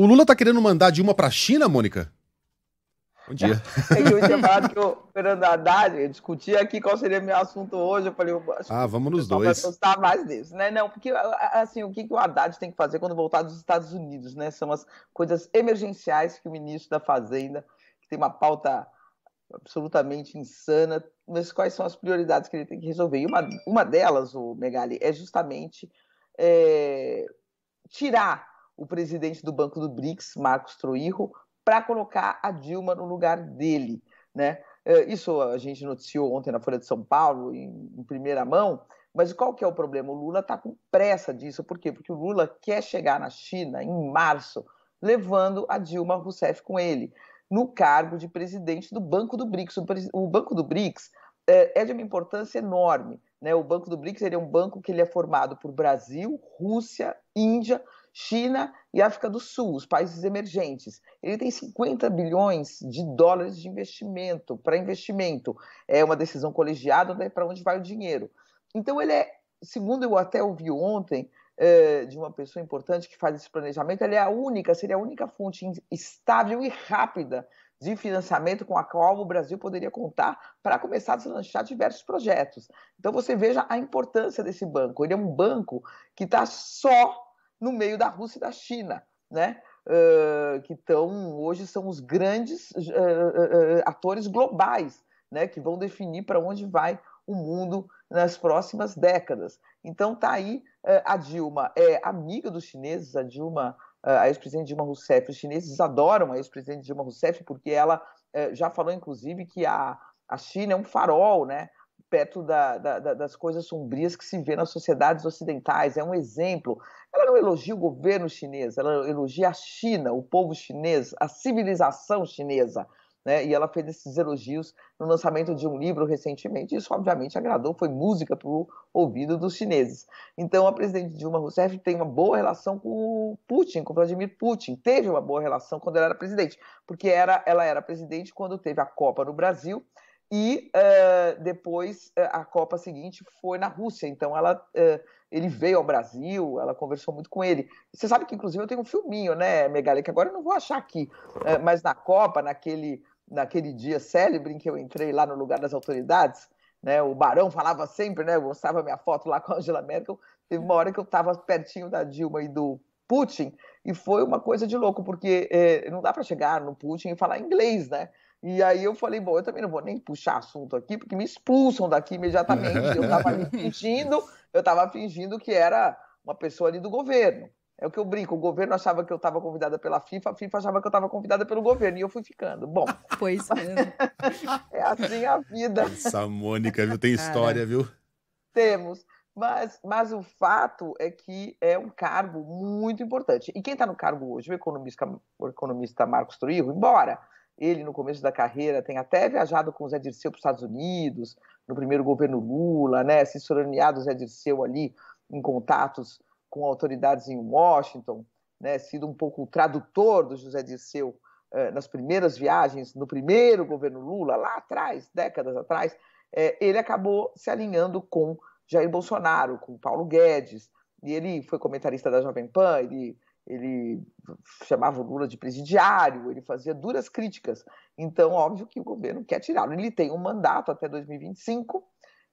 O Lula tá querendo mandar Dilma a China, Mônica? Bom dia. É eu tinha falado que o Fernando Haddad, eu discuti aqui qual seria meu assunto hoje. Eu falei, eu ah, vamos nos dois. Vai gostar mais disso, né? Não, porque assim, o que, que o Haddad tem que fazer quando voltar dos Estados Unidos, né? São as coisas emergenciais que o ministro da Fazenda, que tem uma pauta absolutamente insana, mas quais são as prioridades que ele tem que resolver? E uma, uma delas, o Megali, é justamente é, tirar o presidente do Banco do BRICS, Marcos Troirro, para colocar a Dilma no lugar dele. Né? É, isso a gente noticiou ontem na Folha de São Paulo, em, em primeira mão, mas qual que é o problema? O Lula está com pressa disso, por quê? Porque o Lula quer chegar na China em março, levando a Dilma Rousseff com ele, no cargo de presidente do Banco do BRICS. O, o Banco do BRICS é, é de uma importância enorme. Né? O Banco do BRICS seria é um banco que ele é formado por Brasil, Rússia, Índia, China e África do Sul, os países emergentes. Ele tem 50 bilhões de dólares de investimento para investimento. É uma decisão colegiada né, para onde vai o dinheiro. Então ele é, segundo eu até ouvi ontem eh, de uma pessoa importante que faz esse planejamento, ele é a única, seria a única fonte estável e rápida de financiamento com a qual o Brasil poderia contar para começar a deslanchar diversos projetos. Então você veja a importância desse banco. Ele é um banco que está só no meio da Rússia e da China, né? Uh, que estão hoje são os grandes uh, uh, atores globais, né? Que vão definir para onde vai o mundo nas próximas décadas. Então tá aí a Dilma é amiga dos chineses, a Dilma a ex-presidente Dilma Rousseff. Os chineses adoram a ex-presidente Dilma Rousseff porque ela eh, já falou, inclusive, que a, a China é um farol, né? perto da, da, das coisas sombrias que se vê nas sociedades ocidentais. É um exemplo. Ela não elogia o governo chinês, ela elogia a China, o povo chinês, a civilização chinesa né? E ela fez esses elogios no lançamento de um livro recentemente. Isso, obviamente, agradou, foi música para o ouvido dos chineses. Então, a presidente Dilma Rousseff tem uma boa relação com o Putin, com Vladimir Putin. Teve uma boa relação quando ela era presidente, porque era, ela era presidente quando teve a Copa no Brasil e uh, depois uh, a Copa seguinte foi na Rússia. Então ela, uh, ele veio ao Brasil, ela conversou muito com ele. Você sabe que inclusive eu tenho um filminho, né, Megali, que agora eu não vou achar aqui, mas na Copa, naquele naquele dia célebre em que eu entrei lá no lugar das autoridades, né? O Barão falava sempre, né? Eu mostrava minha foto lá com a Angela Merkel. Teve uma hora que eu estava pertinho da Dilma e do Putin e foi uma coisa de louco, porque é, não dá para chegar no Putin e falar inglês, né? E aí eu falei, bom, eu também não vou nem puxar assunto aqui, porque me expulsam daqui imediatamente. Eu estava fingindo, eu estava fingindo que era uma pessoa ali do governo. É o que eu brinco, o governo achava que eu estava convidada pela FIFA, a FIFA achava que eu estava convidada pelo governo, e eu fui ficando. Bom. Pois é. é assim a vida. Essa Mônica, viu? Tem história, viu? Temos. Mas, mas o fato é que é um cargo muito importante. E quem está no cargo hoje? O economista, o economista Marcos Trujillo, embora ele, no começo da carreira, tenha até viajado com o Zé Dirceu para os Estados Unidos, no primeiro governo Lula, né? Se o Zé Dirceu ali em contatos com autoridades em Washington, né, sido um pouco o tradutor do José Dirceu eh, nas primeiras viagens, no primeiro governo Lula, lá atrás, décadas atrás, eh, ele acabou se alinhando com Jair Bolsonaro, com Paulo Guedes, e ele foi comentarista da Jovem Pan, ele, ele chamava o Lula de presidiário, ele fazia duras críticas. Então, óbvio que o governo quer tirá-lo. Ele tem um mandato até 2025,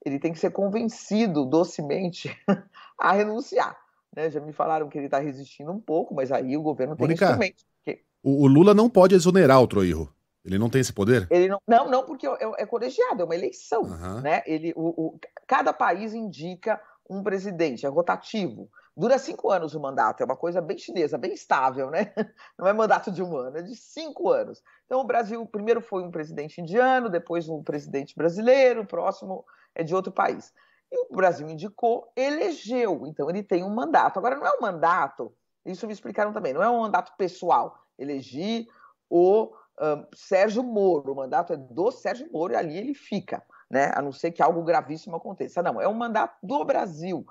ele tem que ser convencido docemente a renunciar. Né? Já me falaram que ele está resistindo um pouco, mas aí o governo tem Mônica, Porque... O, o, Lula não pode exonerar o Troirro. Ele não tem esse poder? Ele não, não, não porque é, é colegiado, é uma eleição. Uhum. Né? Ele, o, o, cada país indica um presidente, é rotativo. Dura cinco anos o mandato, é uma coisa bem chinesa, bem estável, né? Não é mandato de um ano, é de cinco anos. Então, o Brasil primeiro foi um presidente indiano, depois um presidente brasileiro, o próximo é de outro país. E o Brasil indicou, elegeu. Então ele tem um mandato. Agora, não é um mandato, isso me explicaram também, não é um mandato pessoal. Elegi o um, Sérgio Moro. O mandato é do Sérgio Moro e ali ele fica, né? A não ser que algo gravíssimo aconteça. Não, é um mandato do Brasil.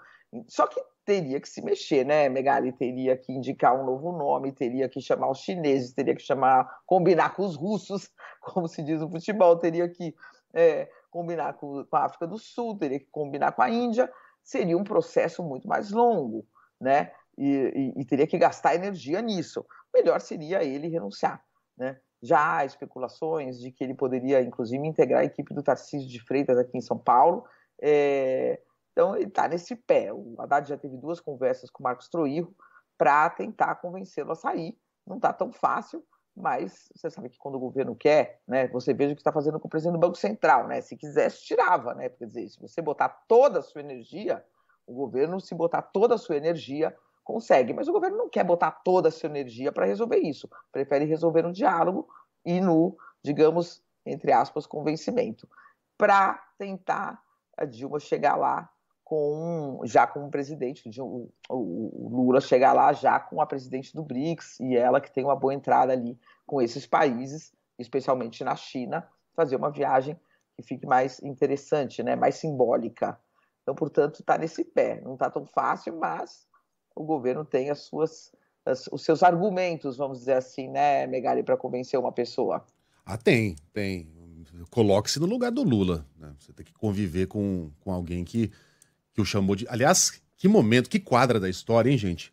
Só que teria que se mexer, né, Megali? Teria que indicar um novo nome, teria que chamar os chineses, teria que chamar, combinar com os russos, como se diz no futebol, teria que é, combinar com, com a África do Sul, teria que combinar com a Índia, seria um processo muito mais longo, né? E, e, e, teria que gastar energia nisso. Melhor seria ele renunciar. Né? Já há especulações de que ele poderia, inclusive, integrar a equipe do Tarcísio de Freitas aqui em São Paulo. É... Então, ele está nesse pé. O Haddad já teve duas conversas com o Marcos Troirro para tentar convencê-lo a sair. Não está tão fácil, mas você sabe que quando o governo quer, né, você veja o que está fazendo com o presidente do Banco Central, né? Se quisesse, tirava, né? Quer dizer, se você botar toda a sua energia, o governo, se botar toda a sua energia, consegue. Mas o governo não quer botar toda a sua energia para resolver isso. Prefere resolver no diálogo e no, digamos, entre aspas, convencimento, para tentar a eh, Dilma chegar lá com já com o presidente, o, o Lula chegar lá já com a presidente do BRICS e ela que tem uma boa entrada ali com esses países, especialmente na China, fazer uma viagem que fique mais interessante, né, mais simbólica. Então, portanto, está nesse pé. Não está tão fácil, mas o governo tem as suas, as, os seus argumentos, vamos dizer assim, né, Megali, para convencer uma pessoa. Ah, tem, tem. Coloque-se no lugar do Lula. Né? Você tem que conviver com, com alguém que que o chamou de. Aliás, que momento, que quadra da história, hein, gente?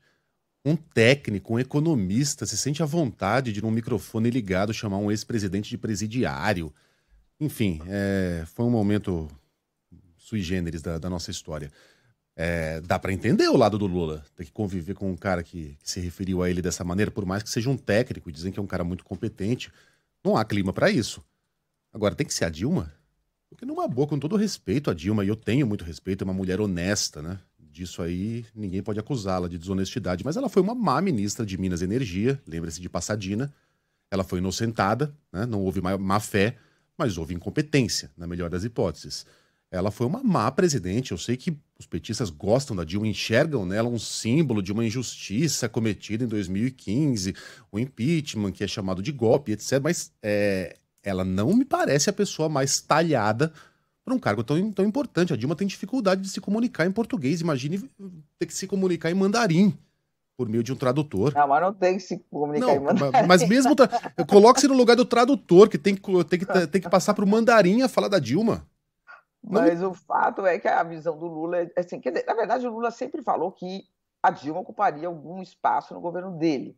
Um técnico, um economista, se sente à vontade de, num microfone ligado, chamar um ex-presidente de presidiário. Enfim, é, foi um momento sui generis da, da nossa história. É, dá para entender o lado do Lula, ter que conviver com um cara que, que, se referiu a ele dessa maneira, por mais que seja um técnico, dizem que é um cara muito competente. Não há clima para isso. Agora, tem que ser a Dilma? Porque numa boa, com todo respeito a Dilma, e eu tenho muito respeito, é uma mulher honesta, né? Disso aí ninguém pode acusá-la de desonestidade, mas ela foi uma má ministra de Minas e Energia, lembra-se de Passadina. Ela foi inocentada, né? não houve má, fé, mas houve incompetência, na melhor das hipóteses. Ela foi uma má presidente. Eu sei que os petistas gostam da Dilma, enxergam nela um símbolo de uma injustiça cometida em 2015, o impeachment, que é chamado de golpe, etc. Mas é, ela não me parece a pessoa mais talhada para um cargo tão, tão importante. A Dilma tem dificuldade de se comunicar em português. Imagine ter que se comunicar em mandarim por meio de um tradutor. Não, mas não tem que se comunicar não, em mandarim. Mas, mas mesmo. Tra... Coloque-se no lugar do tradutor, que tem que, tem que, tem que passar para o mandarim a falar da Dilma. Não mas me... o fato é que a visão do Lula é, é assim. Quer dizer, na verdade, o Lula sempre falou que a Dilma ocuparia algum espaço no governo dele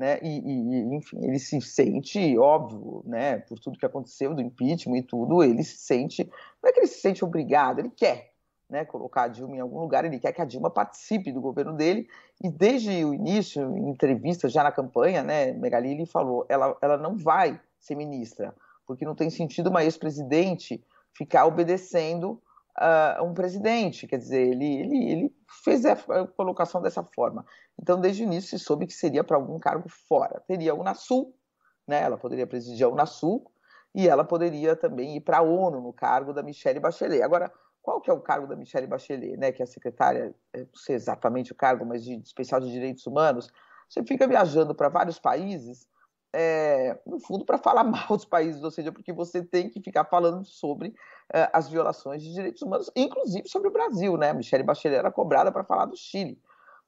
né? E, e, enfim, ele se sente, óbvio, né? Por tudo que aconteceu do impeachment e tudo, ele se sente. Não é que ele se sente obrigado, ele quer. Né, colocar a Dilma em algum lugar, ele quer que a Dilma participe do governo dele, e desde o início, em entrevista já na campanha, né, Megali falou, ela, ela não vai ser ministra, porque não tem sentido uma ex-presidente ficar obedecendo uh, um presidente, quer dizer, ele, ele, ele fez a colocação dessa forma. Então, desde o início, se soube que seria para algum cargo fora. Teria a Unasul, né? ela poderia presidir a Unasul, e ela poderia também ir para a ONU no cargo da Michelle Bachelet. Agora, qual que é o cargo da Michelle Bachelet, né, que é a secretária, não sei exatamente o cargo, mas de, de especial de direitos humanos? Você fica viajando para vários países é, no fundo, para falar mal dos países, ou seja, porque você tem que ficar falando sobre é, as violações de direitos humanos, inclusive sobre o Brasil, né? Michelle Bachelet era cobrada para falar do Chile,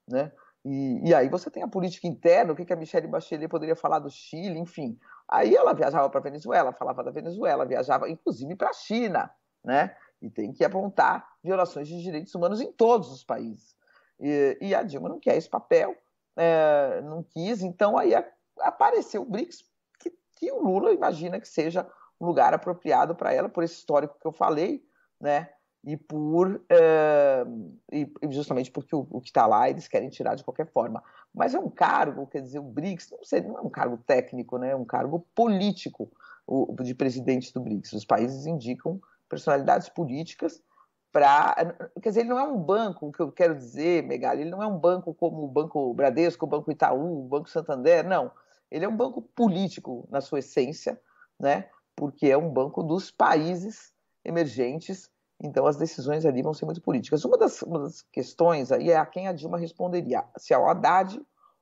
né? E, e, aí você tem a política interna, o que, que a Michelle Bachelet poderia falar do Chile, enfim. Aí ela viajava para a Venezuela, falava da Venezuela, viajava inclusive para a China, né? E tem que apontar violações de direitos humanos em todos os países. E, e a Dilma não quer esse papel, é, não quis, então aí a apareceu o BRICS, que, que o Lula imagina que seja um lugar apropriado para ela, por esse histórico que eu falei, né? E por é, e justamente porque o, o que está lá eles querem tirar de qualquer forma. Mas é um cargo, quer dizer, o BRICS, não não é um cargo técnico, né? É um cargo político o, de presidente do BRICS. Os países indicam personalidades políticas para. Quer dizer, ele não é um banco, o que eu quero dizer, Megali, ele não é um banco como o Banco Bradesco, o Banco Itaú, o Banco Santander, não. Ele é um banco político na sua essência, né? Porque é um banco dos países emergentes, então as decisões ali vão ser muito políticas. Uma das, uma das questões aí é a quem a Dilma responderia, se ao Haddad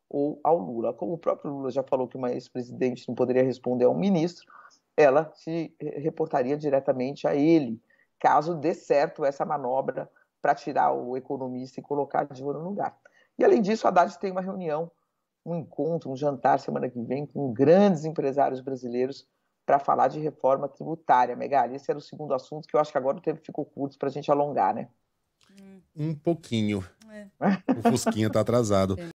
ou ao Lula. Como o próprio Lula já falou que uma ex-presidente não poderia responder a um ministro, ela se reportaria diretamente a ele, caso dê certo essa manobra para tirar o economista e colocar a Dilma no lugar. E além disso, o Haddad tem uma reunião um encontro, um jantar semana que vem com grandes empresários brasileiros para falar de reforma tributária. Megali, esse era o segundo assunto que eu acho que agora o tempo ficou curto para a gente alongar, né? Um pouquinho. É. O Fusquinha está atrasado. É.